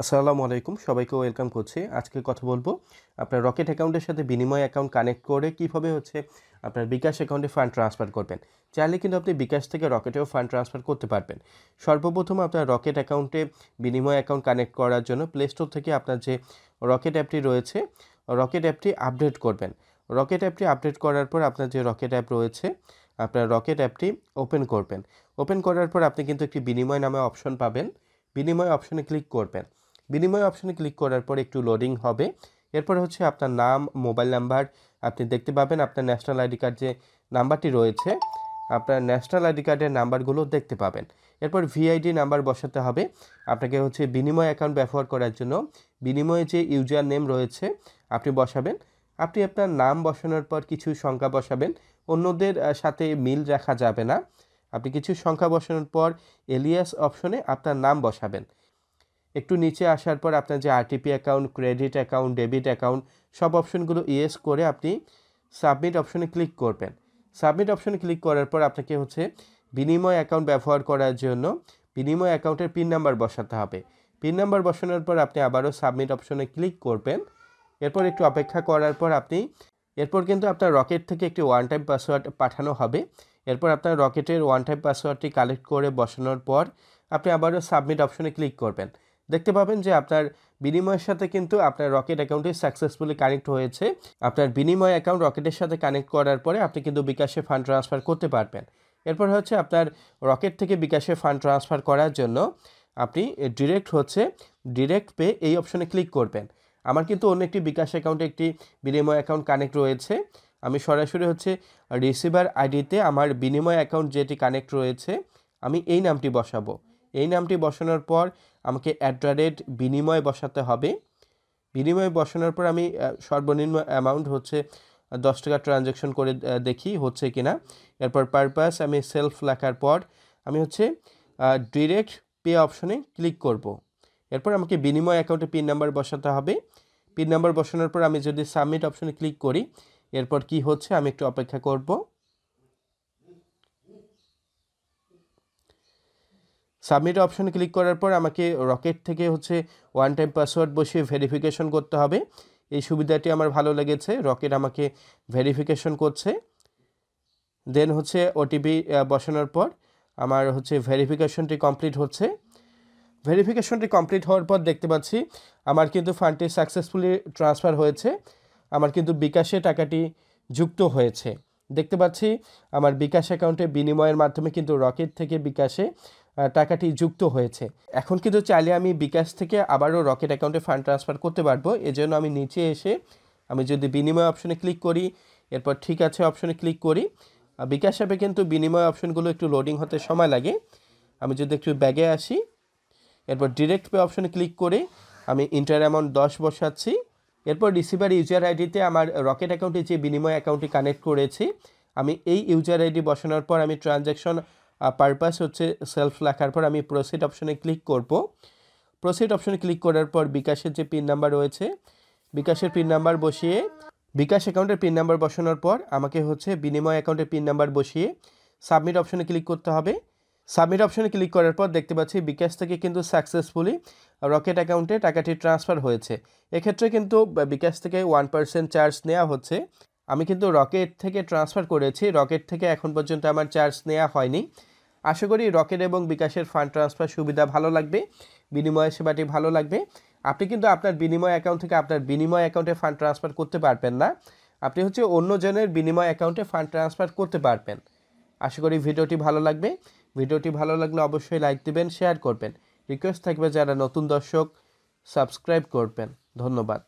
আসসালামু আলাইকুম সবাইকে ওয়েলকাম করছি আজকে কথা বলবো আপনার রকেট অ্যাকাউন্টের সাথে বিনিময় অ্যাকাউন্ট কানেক্ট করে কীভাবে হচ্ছে আপনার বিকাশ অ্যাকাউন্টে ফান্ড ট্রান্সফার করবেন চাইলে কিন্তু আপনি বিকাশ থেকে রকেটেও ফান্ড ট্রান্সফার করতে পারবেন সর্বপ্রথম আপনার রকেট অ্যাকাউন্টে বিনিময় অ্যাকাউন্ট কানেক্ট করার জন্য প্লে স্টোর থেকে আপনার যে রকেট অ্যাপটি রয়েছে রকেট অ্যাপটি আপডেট করবেন রকেট অ্যাপটি আপডেট করার পর আপনার যে রকেট অ্যাপ রয়েছে আপনার রকেট অ্যাপটি ওপেন করবেন ওপেন করার পর আপনি কিন্তু একটি বিনিময় নামে অপশন পাবেন বিনিময় অপশনে ক্লিক করবেন বিনিময় অপশনে ক্লিক করার পর একটু লোডিং হবে এরপর হচ্ছে আপনার নাম মোবাইল নাম্বার আপনি দেখতে পাবেন আপনার ন্যাশনাল আইডি কার্ড যে নাম্বারটি রয়েছে আপনার ন্যাশনাল আইডি কার্ডের নাম্বারগুলো দেখতে পাবেন এরপর ভিআইডি নাম্বার বসাতে হবে আপনাকে হচ্ছে বিনিময় অ্যাকাউন্ট ব্যবহার করার জন্য বিনিময়ে যে ইউজার নেম রয়েছে আপনি বসাবেন আপনি আপনার নাম বসানোর পর কিছু সংখ্যা বসাবেন অন্যদের সাথে মিল রাখা যাবে না আপনি কিছু সংখ্যা বসানোর পর এলিয়াস অপশনে আপনার নাম বসাবেন একটু নিচে আসার পর আপনার যে RTP account credit account debit account সব অপশনগুলো ইয়েস করে আপনি সাবমিট অপশনে ক্লিক করবেন সাবমিট অপশনে ক্লিক করার পর আপনাকে হচ্ছে বিনিময় অ্যাকাউন্ট ব্যবহার করার জন্য বিনিময় অ্যাকাউন্টের পিন নাম্বার বসাতে হবে পিন নাম্বার বসানোর পর আপনি আবারও সাবমিট অপশনে ক্লিক করবেন এরপর একটু অপেক্ষা করার পর আপনি এরপর কিন্তু আপনার রকেট থেকে একটি ওয়ান টাইম পাসওয়ার্ড পাঠানো হবে এরপর আপনার রকেটের ওয়ান টাইম পাসওয়ার্ডটি কালেক্ট করে বসানোর পর আপনি আবারও সাবমিট অপশনে ক্লিক করবেন দেখতে পাবেন যে আপনার বিনিময়ের সাথে কিন্তু আপনার রকেট অ্যাকাউন্টটি সাকসেসফুলি কানেক্ট হয়েছে আপনার বিনিময় অ্যাকাউন্ট রকেটের সাথে কানেক্ট করার পরে আপনি কিন্তু বিকাশে ফান্ড ট্রান্সফার করতে পারবেন এরপর হচ্ছে আপনার রকেট থেকে বিকাশে ফান্ড ট্রান্সফার করার জন্য আপনি ডিরেক্ট হচ্ছে ডিরেক্ট পে এই অপশনে ক্লিক করবেন আমার কিন্তু অন্য একটি বিকাশ অ্যাকাউন্টে একটি বিনিময় অ্যাকাউন্ট কানেক্ট রয়েছে আমি সরাসরি হচ্ছে রিসিভার আইডিতে আমার বিনিময় অ্যাকাউন্ট যেটি কানেক্ট রয়েছে আমি এই নামটি বসাবো এই নামটি বসানোর পর আমাকে অ্যাট রেট বিনিময় বসাতে হবে বিনিময় বসানোর পর আমি সর্বনিম্ন অ্যামাউন্ট হচ্ছে দশ টাকা ট্রানজ্যাকশন করে দেখি হচ্ছে কি না এরপর পারপাস আমি সেলফ লেখার পর আমি হচ্ছে ডিরেক্ট পে অপশনে ক্লিক করব। এরপর আমাকে বিনিময় অ্যাকাউন্টে পিন নাম্বার বসাতে হবে পিন নাম্বার বসানোর পর আমি যদি সাবমিট অপশনে ক্লিক করি এরপর কি হচ্ছে আমি একটু অপেক্ষা করবো সাবমিট অপশন ক্লিক করার পর আমাকে রকেট থেকে হচ্ছে ওয়ান টাইম পাসওয়ার্ড বসিয়ে ভেরিফিকেশন করতে হবে এই সুবিধাটি আমার ভালো লেগেছে রকেট আমাকে ভেরিফিকেশন করছে দেন হচ্ছে ওটিপি বসানোর পর আমার হচ্ছে ভেরিফিকেশনটি কমপ্লিট হচ্ছে ভেরিফিকেশনটি কমপ্লিট হওয়ার পর দেখতে পাচ্ছি আমার কিন্তু ফান্ডটি সাকসেসফুলি ট্রান্সফার হয়েছে আমার কিন্তু বিকাশে টাকাটি যুক্ত হয়েছে দেখতে পাচ্ছি আমার বিকাশ অ্যাকাউন্টে বিনিময়ের মাধ্যমে কিন্তু রকেট থেকে বিকাশে টাকাটি যুক্ত হয়েছে এখন কিন্তু চাইলে আমি বিকাশ থেকে আবারও রকেট অ্যাকাউন্টে ফান্ড ট্রান্সফার করতে পারবো এজন্য আমি নিচে এসে আমি যদি বিনিময় অপশনে ক্লিক করি এরপর ঠিক আছে অপশনে ক্লিক করি বিকাশ অ্যাপে কিন্তু বিনিময় অপশনগুলো একটু লোডিং হতে সময় লাগে আমি যদি একটু ব্যাগে আসি এরপর ডিরেক্ট পে অপশনে ক্লিক করে আমি ইন্টার অ্যামাউন্ট দশ বসাচ্ছি এরপর রিসিভার ইউজার আইডিতে আমার রকেট অ্যাকাউন্টে যে বিনিময় অ্যাকাউন্টটি কানেক্ট করেছি আমি এই ইউজার আইডি বসানোর পর আমি ট্রানজ্যাকশন পারপাস হচ্ছে সেলফ লেখার পর আমি প্রসিড অপশনে ক্লিক করব প্রসিড অপশনে ক্লিক করার পর বিকাশের যে পিন নাম্বার রয়েছে বিকাশের পিন নাম্বার বসিয়ে বিকাশ অ্যাকাউন্টের পিন নাম্বার বসানোর পর আমাকে হচ্ছে বিনিময় অ্যাকাউন্টের পিন নাম্বার বসিয়ে সাবমিট অপশনে ক্লিক করতে হবে সাবমিট অপশনে ক্লিক করার পর দেখতে পাচ্ছি বিকাশ থেকে কিন্তু সাকসেসফুলি রকেট অ্যাকাউন্টে টাকাটি ট্রান্সফার হয়েছে এক্ষেত্রে কিন্তু বিকাশ থেকে ওয়ান পার্সেন্ট চার্জ নেওয়া হচ্ছে আমি কিন্তু রকেট থেকে ট্রান্সফার করেছি রকেট থেকে এখন পর্যন্ত আমার চার্জ নেওয়া হয়নি আশা করি রকেট এবং বিকাশের ফান্ড ট্রান্সফার সুবিধা ভালো লাগবে বিনিময় সেবাটি ভালো লাগবে আপনি কিন্তু আপনার বিনিময় অ্যাকাউন্ট থেকে আপনার বিনিময় অ্যাকাউন্টে ফান্ড ট্রান্সফার করতে পারবেন না আপনি হচ্ছে অন্যজনের বিনিময় অ্যাকাউন্টে ফান্ড ট্রান্সফার করতে পারবেন আশা করি ভিডিওটি ভালো লাগবে ভিডিওটি ভালো লাগলে অবশ্যই লাইক দিবেন শেয়ার করবেন রিকোয়েস্ট থাকবে যারা নতুন দর্শক সাবস্ক্রাইব করবেন ধন্যবাদ